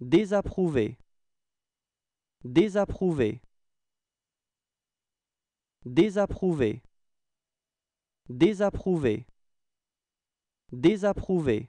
Désapprouver. Désapprouver. Désapprouver. Désapprouver. Désapprouver.